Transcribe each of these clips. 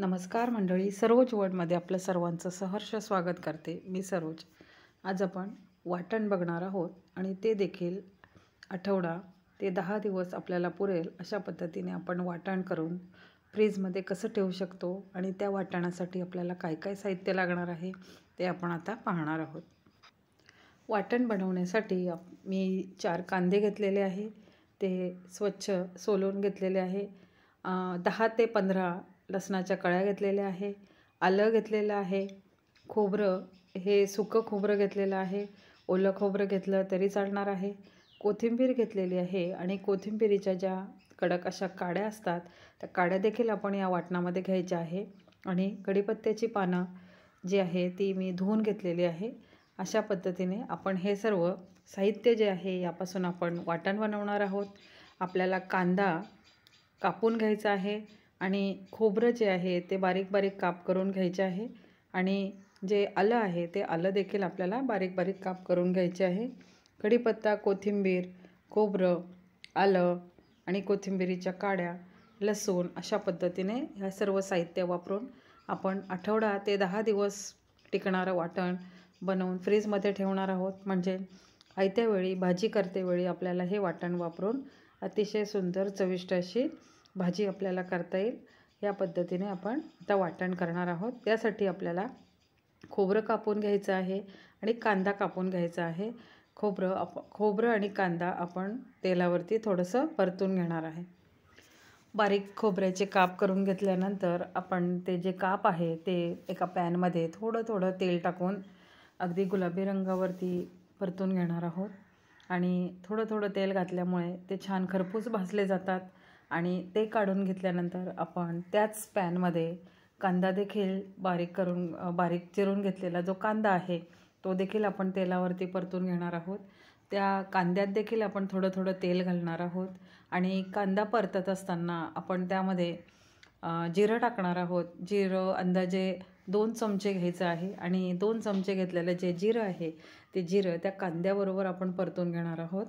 नमस्कार मंडळी सरोज वर्डमध्ये आपलं सर्वांचं सहर्ष स्वागत करते मी सरोज आज आपण वाटण बघणार आहोत आणि ते देखील आठवडा ते दहा दिवस आपल्याला पुरेल अशा पद्धतीने आपण वाटण करून फ्रीजमध्ये कसं ठेवू शकतो आणि त्या वाटणासाठी आपल्याला काय काय साहित्य लागणार आहे ते आपण आता पाहणार आहोत वाटण बनवण्यासाठी मी चार कांदे घेतलेले आहे ते स्वच्छ सोलून घेतलेले आहे दहा ते पंधरा लसणाच्या कळ्या घेतलेल्या आहे आलं घेतलेलं आहे खोबरं हे सुकं खोबरं घेतलेलं आहे ओलं खोबरं घेतलं तरी चालणार आहे कोथिंबीर घेतलेली आहे आणि कोथिंबीरीच्या ज्या कडक अशा काड्या असतात त्या काड्या देखील आपण या वाटणामध्ये घ्यायच्या आहे आणि कढीपत्त्याची पानं जी आहे ती मी धुवून घेतलेली आहे अशा पद्धतीने आपण हे सर्व साहित्य जे आहे यापासून आपण वाटण बनवणार आहोत आपल्याला कांदा कापून घ्यायचा आहे आणि खोबरं जे आहे ते बारीक बारीक काप करून घ्यायचे आहे आणि जे आलं आहे ते आलं देखील आपल्याला बारीक बारीक काप करून घ्यायचे आहे कढीपत्ता कोथिंबीर खोबरं आलं आणि कोथिंबिरीच्या काड्या लसूण अशा पद्धतीने ह्या सर्व साहित्य वापरून आपण आठवडा ते दहा दिवस टिकणारं वाटण बनवून फ्रीजमध्ये ठेवणार आहोत म्हणजे आयत्यावेळी भाजी करतेवेळी आपल्याला हे वाटण वापरून अतिशय सुंदर चविष्ट अशी भाजी आपल्याला करता येईल या पद्धतीने आपण आता वाटण करणार आहोत त्यासाठी आपल्याला खोबरं कापून घ्यायचं आहे आणि कांदा कापून घ्यायचा आहे खोबरं आप खोबरं आणि कांदा आपण तेलावरती थोडंसं परतून घेणार आहे बारीक खोबऱ्याचे काप करून घेतल्यानंतर आपण ते जे काप आहे ते एका पॅनमध्ये थोडं थोडं तेल टाकून अगदी गुलाबी रंगावरती परतून घेणार आहोत आणि थोडं थोडं तेल घातल्यामुळे ते छान खरपूस भाजले जातात आणि ते काढून घेतल्यानंतर आपण त्याच पॅनमध्ये कांदा देखील बारीक करून बारीक चिरून घेतलेला जो कांदा आहे तो देखील आपण तेलावरती परतून घेणार आहोत त्या कांद्यात देखील आपण थोडं थोडं तेल घालणार आहोत आणि कांदा परतत असताना आपण त्यामध्ये जिरं टाकणार आहोत जिरं अंदाजे दोन चमचे घ्यायचं आहे आणि दोन चमचे घेतलेलं जे जिरं आहे ते जिरं त्या कांद्याबरोबर आपण परतून घेणार आहोत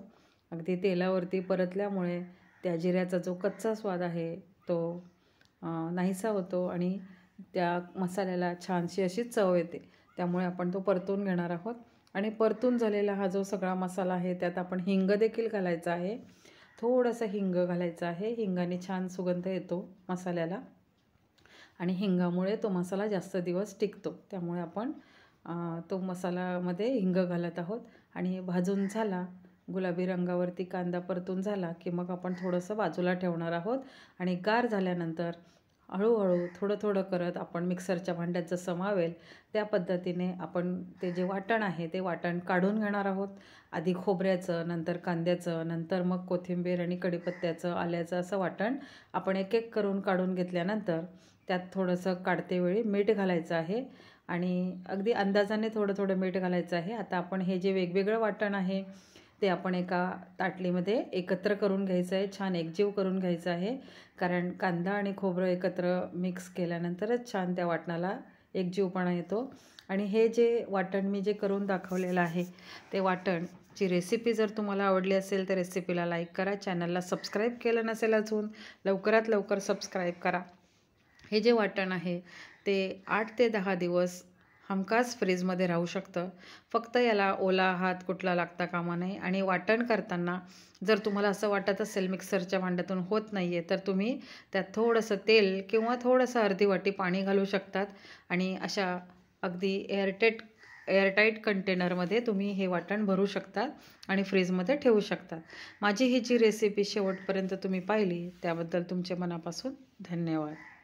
अगदी तेलावरती परतल्यामुळे त्या जिऱ्याचा जो कच्चा स्वाद आहे तो नाहीसा होतो आणि त्या मसाल्याला छानशी अशी चव येते त्यामुळे आपण तो परतून घेणार आहोत आणि परतून झालेला हा जो सगळा मसाला आहे त्यात आपण हिंग देखील घालायचा आहे थोडंसं हिंग घालायचं आहे हिंगाने छान सुगंध येतो मसाल्याला आणि हिंगामुळे तो मसाला जास्त दिवस टिकतो त्यामुळे आपण तो मसालामध्ये हिंग घालत आहोत आणि भाजून झाला गुलाबी रंगावरती कांदा परतून झाला की मग आपण थोडंसं बाजूला ठेवणार आहोत आणि गार झाल्यानंतर हळूहळू थोडं थोडं करत आपण मिक्सरच्या भांड्यात जसं मावेल त्या पद्धतीने आपण ते जे वाटण आहे ते वाटण काढून घेणार आहोत आधी खोबऱ्याचं नंतर कांद्याचं नंतर मग कोथिंबीर आणि कडीपत्त्याचं आल्याचं असं वाटण आपण एक एक करून काढून घेतल्यानंतर त्यात थोडंसं काढतेवेळी मीठ घालायचं आहे आणि अगदी अंदाजाने थोडं थोडं मीठ घालायचं आहे आता आपण हे जे वेगवेगळं वाटण आहे ते आपण एका ताटलीमध्ये एकत्र करून घ्यायचं आहे छान एकजीव करून घ्यायचं आहे कारण कांदा आणि खोबरं एकत्र मिक्स केल्यानंतरच छान त्या वाटणाला एकजीवपणा येतो आणि हे जे वाटण मी जे करून दाखवलेलं आहे ते वाटण ची रेसिपी जर तुम्हाला आवडली असेल तर रेसिपीला लाईक करा चॅनलला सबस्क्राईब केलं नसेल अजून लवकरात लवकर सबस्क्राईब करा हे जे वाटण आहे ते आठ ते दहा दिवस हमखास फ्रीजमध्ये राहू शकतं फक्त याला ओला हात कुठला लागता कामा नाही आणि वाटण करताना जर तुम्हाला असं वाटत असेल मिक्सरच्या भांड्यातून होत नाही आहे तर तुम्ही त्यात थोडंसं तेल किंवा थोडंसं अर्धी वाटी पाणी घालू शकतात आणि अशा अगदी एअरटेट एअरटाईट कंटेनरमध्ये तुम्ही हे वाटण भरू शकतात आणि फ्रीजमध्ये ठेवू शकतात माझी ही जी रेसिपी शेवटपर्यंत तुम्ही पाहिली त्याबद्दल तुमचे मनापासून धन्यवाद